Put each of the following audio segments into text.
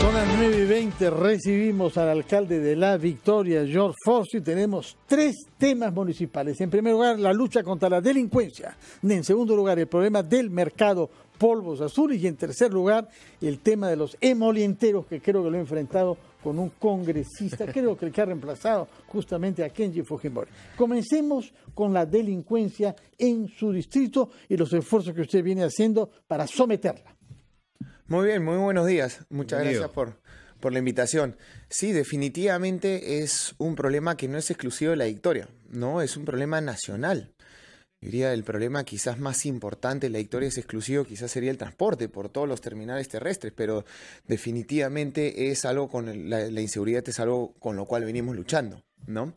Son las 9 y 20, recibimos al alcalde de La Victoria, George Foss, y tenemos tres temas municipales. En primer lugar, la lucha contra la delincuencia. En segundo lugar, el problema del mercado polvos azules. Y en tercer lugar, el tema de los emolienteros, que creo que lo he enfrentado con un congresista, creo que el que ha reemplazado justamente a Kenji Fujimori. Comencemos con la delincuencia en su distrito y los esfuerzos que usted viene haciendo para someterla. Muy bien, muy buenos días. Muchas gracias por, por la invitación. Sí, definitivamente es un problema que no es exclusivo de la victoria, ¿no? Es un problema nacional. Diría, el problema quizás más importante de la victoria es exclusivo, quizás sería el transporte por todos los terminales terrestres, pero definitivamente es algo con la, la inseguridad, es algo con lo cual venimos luchando, ¿no?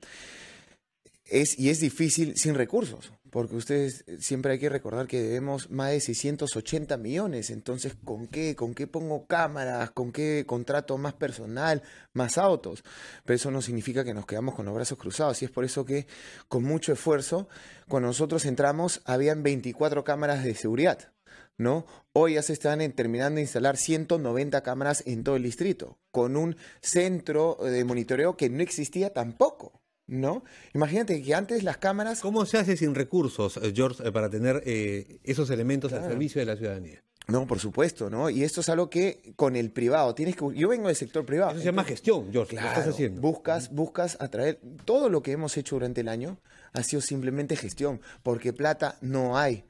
Es, y es difícil sin recursos porque ustedes eh, siempre hay que recordar que debemos más de 680 millones, entonces ¿con qué? ¿Con qué pongo cámaras? ¿Con qué contrato más personal, más autos? Pero eso no significa que nos quedamos con los brazos cruzados y es por eso que con mucho esfuerzo, cuando nosotros entramos habían 24 cámaras de seguridad. ¿No? Hoy ya se están eh, terminando de instalar 190 cámaras en todo el distrito, con un centro eh, de monitoreo que no existía tampoco. ¿no? Imagínate que antes las cámaras... ¿Cómo se hace sin recursos, eh, George, eh, para tener eh, esos elementos al servicio de la ciudadanía? No, por supuesto, ¿no? Y esto es algo que con el privado tienes que. Yo vengo del sector privado. Eso se llama gestión, George. estás haciendo. Buscas, buscas atraer. Todo lo que hemos hecho durante el año ha sido simplemente gestión, porque plata no hay.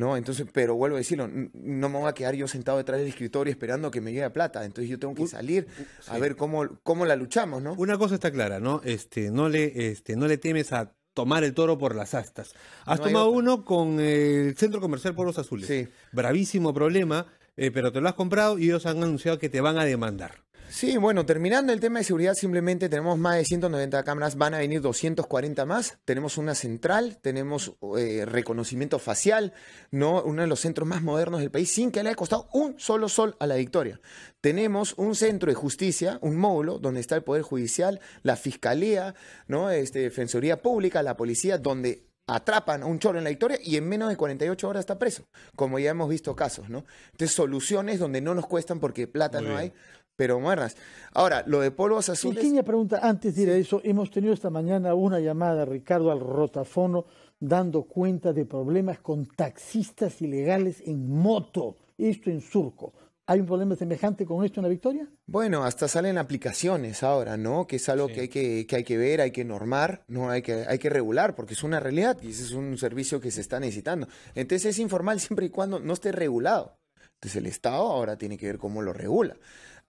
¿no? Entonces, pero vuelvo a decirlo, no me voy a quedar yo sentado detrás del escritorio esperando que me llegue plata, entonces yo tengo que salir a ver cómo, cómo la luchamos, ¿no? Una cosa está clara, ¿no? Este, no le, este, no le temes a tomar el toro por las astas. Has tomado uno con eh, el Centro Comercial Pueblos Azules. Bravísimo problema, eh, pero te lo has comprado y ellos han anunciado que te van a demandar. Sí, bueno, terminando el tema de seguridad, simplemente tenemos más de 190 cámaras, van a venir 240 más, tenemos una central, tenemos eh, reconocimiento facial, ¿no? uno de los centros más modernos del país, sin que le haya costado un solo sol a la victoria. Tenemos un centro de justicia, un módulo donde está el Poder Judicial, la Fiscalía, ¿no? este, Defensoría Pública, la Policía, donde atrapan a un choro en la victoria y en menos de 48 horas está preso, como ya hemos visto casos, ¿no? Entonces, soluciones donde no nos cuestan porque plata no hay, pero muerdas. Ahora, lo de polvos azules. Pequeña pregunta antes de ir a eso. Hemos tenido esta mañana una llamada, Ricardo, al rotafono, dando cuenta de problemas con taxistas ilegales en moto. Esto en surco. ¿Hay un problema semejante con esto en la Victoria? Bueno, hasta salen aplicaciones ahora, ¿no? Que es algo que, hay que, hay que ver, hay que normar, ¿no? Hay que, hay que regular, porque es una realidad y ese es un servicio que se está necesitando. Entonces es informal siempre y cuando no esté regulado. Entonces el Estado ahora tiene que ver cómo lo regula.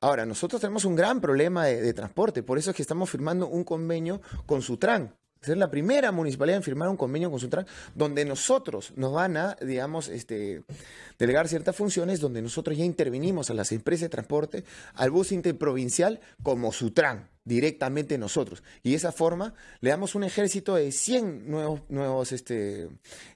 Ahora, nosotros tenemos un gran problema de, transporte, por eso es que estamos firmando un convenio con Sutran, Es la primera municipalidad en firmar un convenio con Sutran, donde nosotros nos van a, digamos, este, Delegar ciertas funciones donde nosotros ya intervenimos a las empresas de transporte, al bus interprovincial como Sutran, directamente nosotros. Y de esa forma le damos un ejército de 100 nuevos, nuevos este,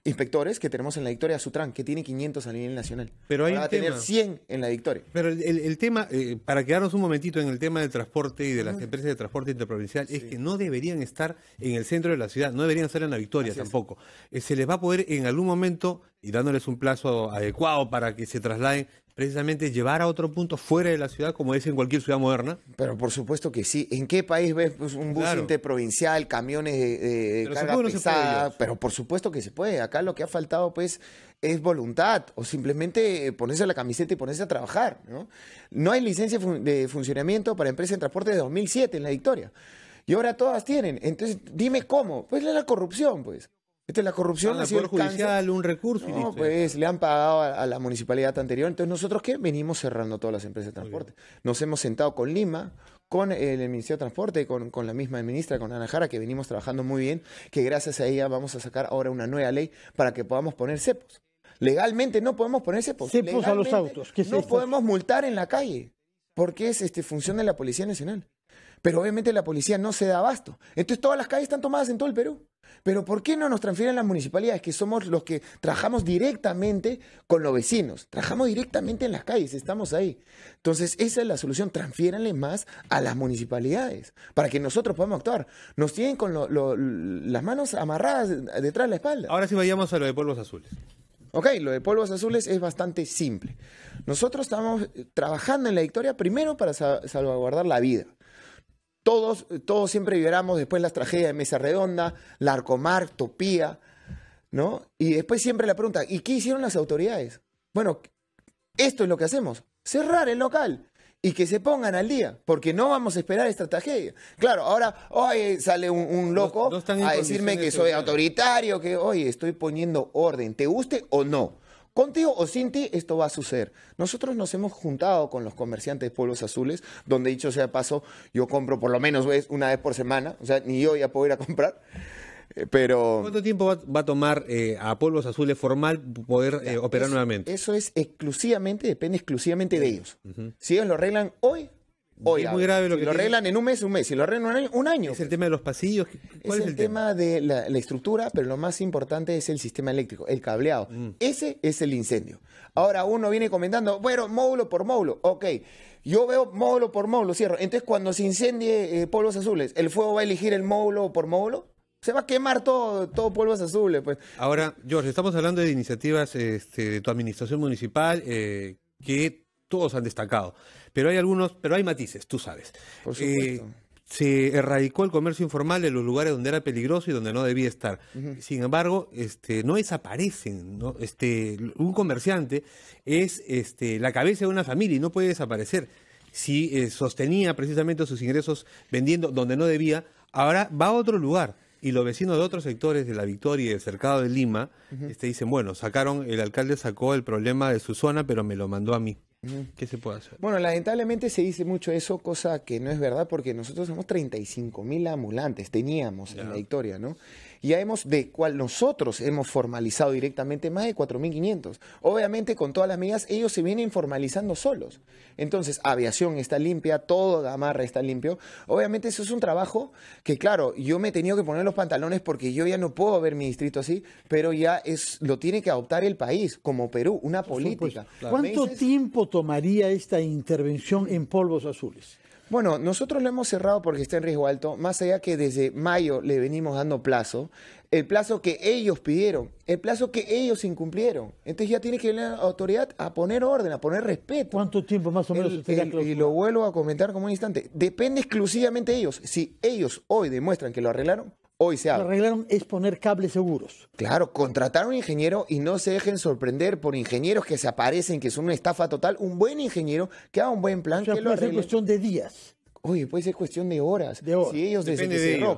inspectores que tenemos en la Victoria Sutran, que tiene 500 a nivel nacional. Pero hay va a tener 100 en la Victoria. Pero el, tema, eh, para quedarnos un momentito en el tema del transporte y de las empresas de transporte interprovincial, es que no deberían estar en el centro de la ciudad, no deberían estar en la Victoria tampoco. Eh, se les va a poder en algún momento y dándoles un plazo adecuado para que se trasladen, precisamente llevar a otro punto fuera de la ciudad, como es en cualquier ciudad moderna? Pero por supuesto que sí. ¿En qué país ves pues, un bus interprovincial, camiones de, pero por supuesto que se puede. Acá lo que ha faltado pues es voluntad o simplemente eh, ponerse la camiseta y ponerse a trabajar. No, no hay licencia de funcionamiento para empresas de transporte de 2007 en la Victoria. Y ahora todas tienen. Entonces, dime cómo. Pues la corrupción, pues. Esta la corrupción. La sido judicial, un recurso. No, pues le han pagado a, la municipalidad anterior. Entonces, ¿nosotros qué? Venimos cerrando todas las empresas de transporte. Nos hemos sentado con Lima, con el, Ministerio de Transporte, con, con, la misma ministra, con Ana Jara, que venimos trabajando muy bien, que gracias a ella vamos a sacar ahora una nueva ley para que podamos poner cepos. Legalmente no podemos poner cepos. Cepos a los autos. no podemos multar en la calle, porque es este, función de la Policía Nacional. Pero obviamente la policía no se da abasto. Entonces todas las calles están tomadas en todo el Perú. Pero ¿por qué no nos transfieren las municipalidades, que somos los que trabajamos directamente con los vecinos? Trabajamos directamente en las calles, estamos ahí. Entonces, esa es la solución, transfiéranle más a las municipalidades para que nosotros podamos actuar. Nos tienen con las manos amarradas detrás de la espalda. Ahora sí vayamos a lo de polvos azules. Ok, lo de polvos azules es bastante simple. Nosotros estamos trabajando en la victoria primero para salvaguardar la vida. Todos, todos siempre vivíamos después las tragedias de Mesa Redonda, Larcomar, Topía, ¿no? Y después siempre la pregunta, ¿y qué hicieron las autoridades? Bueno, esto es lo que hacemos, cerrar el local y que se pongan al día, porque no vamos a esperar esta tragedia. Claro, ahora hoy sale un, loco a decirme que soy autoritario, que hoy estoy poniendo orden, te guste o no. Contigo o sin ti, esto va a suceder. Nosotros nos hemos juntado con los comerciantes de pueblos azules, donde dicho sea paso, yo compro por lo menos una vez por semana, o sea, ni yo ya puedo ir a comprar. Eh, pero, ¿Cuánto tiempo va, a tomar eh, a Pueblos Azules formal poder eh, operar nuevamente? Eso es exclusivamente, depende exclusivamente de ellos. Si ellos lo arreglan hoy, es muy grave lo que lo arreglan en un mes, un mes. Si lo arreglan un año, un año. Es el pues. tema de los pasillos. es, el, tema? de la, estructura, pero lo más importante es el sistema eléctrico, el cableado. Mm. Ese es el incendio. Ahora uno viene comentando, bueno, módulo por módulo. Ok, yo veo módulo por módulo, cierro. Entonces, cuando se incendie eh, polvos azules, ¿el fuego va a elegir el módulo por módulo? se va a quemar todo, todo polvos azules. Pues. Ahora, George, estamos hablando de iniciativas este, de tu administración municipal eh, que todos han destacado. Pero hay algunos, pero hay matices, tú sabes. Eh, se erradicó el comercio informal en los lugares donde era peligroso y donde no debía estar. Sin embargo, este, no desaparecen. ¿no? Este, un comerciante es este, la cabeza de una familia y no puede desaparecer. Si eh, sostenía precisamente sus ingresos vendiendo donde no debía, ahora va a otro lugar y los vecinos de otros sectores de La Victoria y del cercado de Lima este, dicen, bueno, sacaron, el alcalde sacó el problema de su zona, pero me lo mandó a mí. ¿Qué se puede hacer? Bueno, lamentablemente se dice mucho eso, cosa que no es verdad, porque nosotros somos 35 mil ambulantes, teníamos en la victoria, ¿no? Ya hemos, de cual nosotros hemos formalizado directamente más de 4.500. Obviamente, con todas las medidas, ellos se vienen formalizando solos. Entonces, aviación está limpia, todo amarra está limpio. Obviamente, eso es un trabajo que, claro, yo me he tenido que poner los pantalones porque yo ya no puedo ver mi distrito así, pero ya es lo tiene que adoptar el país, como Perú, una política. ¿Cuánto tiempo tomaría esta intervención en polvos azules? Bueno, nosotros lo hemos cerrado porque está en riesgo alto, más allá que desde mayo le venimos dando plazo, el plazo que ellos pidieron, el plazo que ellos incumplieron. Entonces ya tiene que la autoridad a poner orden, a poner respeto. ¿Cuánto tiempo más o menos? y lo vuelvo a comentar como un instante. Depende exclusivamente de ellos. Si ellos hoy demuestran que lo arreglaron, Hoy se Lo arreglaron es poner cables seguros. Claro, contratar a un ingeniero y no se dejen sorprender por ingenieros que se aparecen, que son una estafa total. Un buen ingeniero que haga un buen plan. que lo ser cuestión de días. Oye, puede ser cuestión de horas. De Si ellos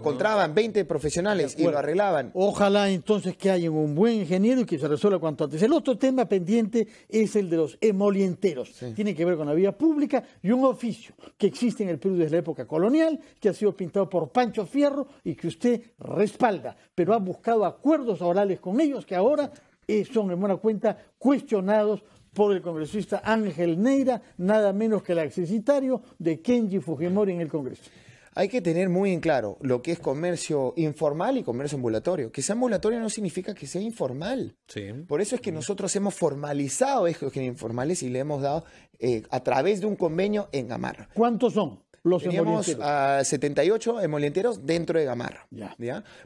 contraban 20 profesionales y lo arreglaban. Ojalá entonces que haya un buen ingeniero y que se resuelva cuanto antes. El otro tema pendiente es el de los emolienteros. Tiene que ver con la vía pública y un oficio que existe en el Perú desde la época colonial, que ha sido pintado por Pancho Fierro y que usted respalda, pero ha buscado acuerdos orales con ellos que ahora eh, son en buena cuenta cuestionados por el congresista Ángel Neira, nada menos que el accesitario de Kenji Fujimori en el Congreso. Hay que tener muy en claro lo que es comercio informal y comercio ambulatorio. Que sea ambulatorio no significa que sea informal. Sí. Por eso es que nosotros hemos formalizado estos informales y le hemos dado eh, a través de un convenio en Gamarra. ¿Cuántos son? Teníamos ah, a 78 emolienteros dentro de Gamarra,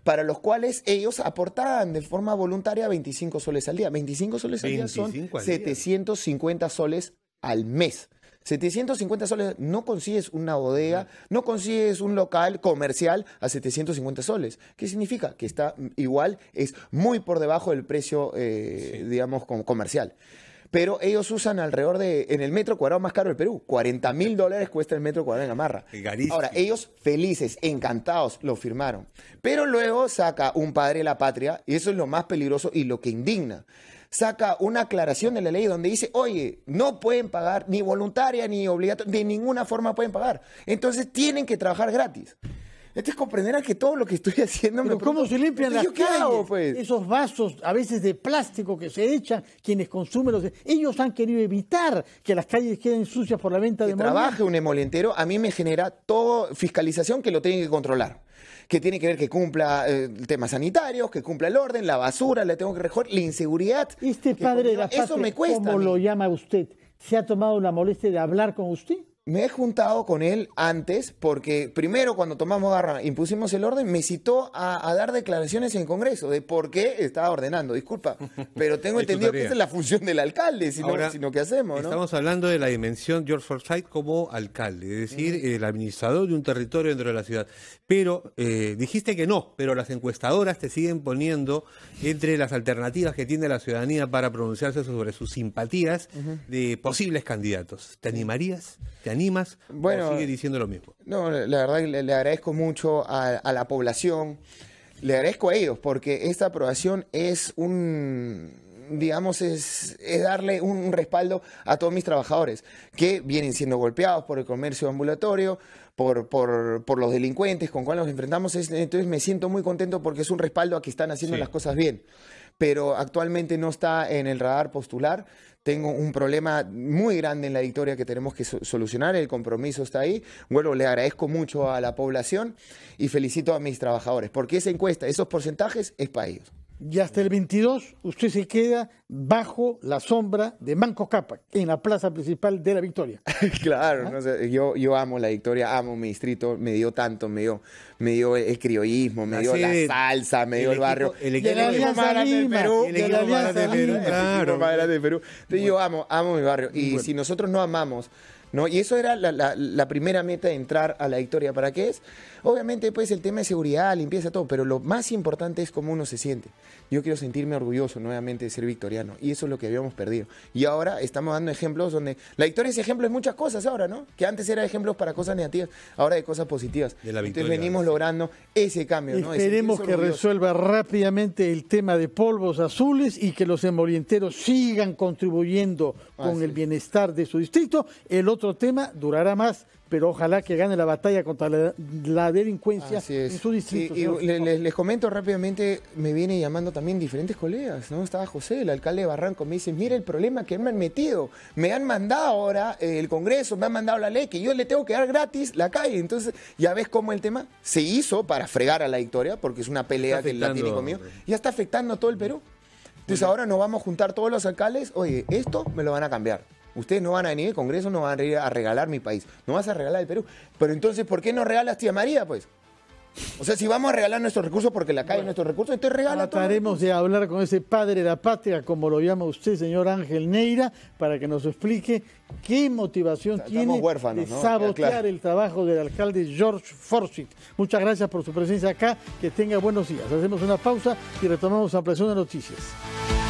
para los cuales ellos aportaban de forma voluntaria 25 soles al día. 25 soles al día son 750 soles al mes. 750 soles, no consigues una bodega, no consigues un local comercial a 750 soles. ¿Qué significa? Que está igual, es muy por debajo del precio, eh, digamos, comercial pero ellos usan alrededor de, en el metro cuadrado más caro del Perú, 40 mil dólares cuesta el metro cuadrado en Gamarra. Ahora, ellos felices, encantados, lo firmaron. Pero luego saca un padre de la patria, y eso es lo más peligroso y lo que indigna saca una aclaración de la ley donde dice, oye, no pueden pagar ni voluntaria ni obligatoria, de ninguna forma pueden pagar. Entonces tienen que trabajar gratis. Entonces comprenderán que todo lo que estoy haciendo... me ¿cómo se limpian las calles? Pues? Esos vasos a veces de plástico que se echan, quienes consumen los... Ellos han querido evitar que las calles queden sucias por la venta de trabaje un emolientero, a mí me genera toda fiscalización que lo tienen que controlar que tiene que ver que cumpla eh, temas sanitarios, que cumpla el orden, la basura, la tengo que recoger, la inseguridad. Este padre de la eso me cuesta. ¿Cómo lo llama usted? ¿Se ha tomado la molestia de hablar con usted? me he juntado con él antes porque primero cuando tomamos garra, impusimos el orden, me citó a, dar declaraciones en Congreso de por qué estaba ordenando. Disculpa, pero tengo entendido que esa es la función del alcalde, sino, sino que hacemos. ¿no? Estamos hablando de la dimensión George Forsyth como alcalde, es decir, el administrador de un territorio dentro de la ciudad. Pero eh, dijiste que no, pero las encuestadoras te siguen poniendo entre las alternativas que tiene la ciudadanía para pronunciarse sobre sus simpatías de posibles candidatos. ¿Te animarías? ¿Te animas? Bueno, diciendo lo mismo. No, la verdad que le, agradezco mucho a, la población, le agradezco a ellos, porque esta aprobación es un, digamos, es, darle un, respaldo a todos mis trabajadores que vienen siendo golpeados por el comercio ambulatorio, por, por, los delincuentes con cuales nos enfrentamos. entonces me siento muy contento porque es un respaldo a que están haciendo las cosas bien. Pero actualmente no está en el radar postular tengo un problema muy grande en la victoria que tenemos que solucionar, el compromiso está ahí. Bueno, le agradezco mucho a la población y felicito a mis trabajadores, porque esa encuesta, esos porcentajes es para ellos y hasta el 22 usted se queda bajo la sombra de Manco Cápac en la plaza principal de la Victoria. claro, yo, amo la Victoria, amo mi distrito, me dio tanto, me dio, me dio el criollismo, me ah, dio la salsa, me dio el, barrio. El equipo Perú. El equipo Perú. yo amo, amo mi barrio. Y si nosotros no amamos ¿no? Y eso era la, primera meta de entrar a la victoria. ¿Para qué es? Obviamente, pues el tema de seguridad, limpieza, todo, pero lo más importante es cómo uno se siente. Yo quiero sentirme orgulloso nuevamente de ser victoriano, y eso es lo que habíamos perdido. Y ahora estamos dando ejemplos donde la victoria es ejemplo de muchas cosas ahora, ¿no? Que antes era ejemplos para cosas negativas, ahora de cosas positivas. De Entonces venimos logrando ese cambio, ¿no? Esperemos que resuelva rápidamente el tema de polvos azules y que los emolienteros sigan contribuyendo ah, con el bienestar de su distrito. El otro otro tema, durará más, pero ojalá que gane la batalla contra la, delincuencia en su distrito. les, comento rápidamente, me viene llamando también diferentes colegas, ¿no? Estaba José, el alcalde de Barranco, me dice, mira el problema que me han metido, me han mandado ahora eh, el Congreso, me han mandado la ley, que yo le tengo que dar gratis la calle. Entonces, ya ves cómo el tema se hizo para fregar a la victoria, porque es una pelea del tiene conmigo, ya está afectando a todo el Perú. Entonces pues ahora nos vamos a juntar todos los alcaldes, oye, esto me lo van a cambiar. Ustedes no van a venir al Congreso, no van a ir a regalar mi país. No vas a regalar el Perú. Pero entonces, ¿por qué no regalas tía María, pues? O sea, si vamos a regalar nuestros recursos porque la calle nuestros recursos, entonces regala Trataremos de hablar con ese padre de la patria, como lo llama usted, señor Ángel Neira, para que nos explique qué motivación tiene de sabotear el trabajo del alcalde George Forsyth. Muchas gracias por su presencia acá. Que tenga buenos días. Hacemos una pausa y retomamos ampliación de noticias.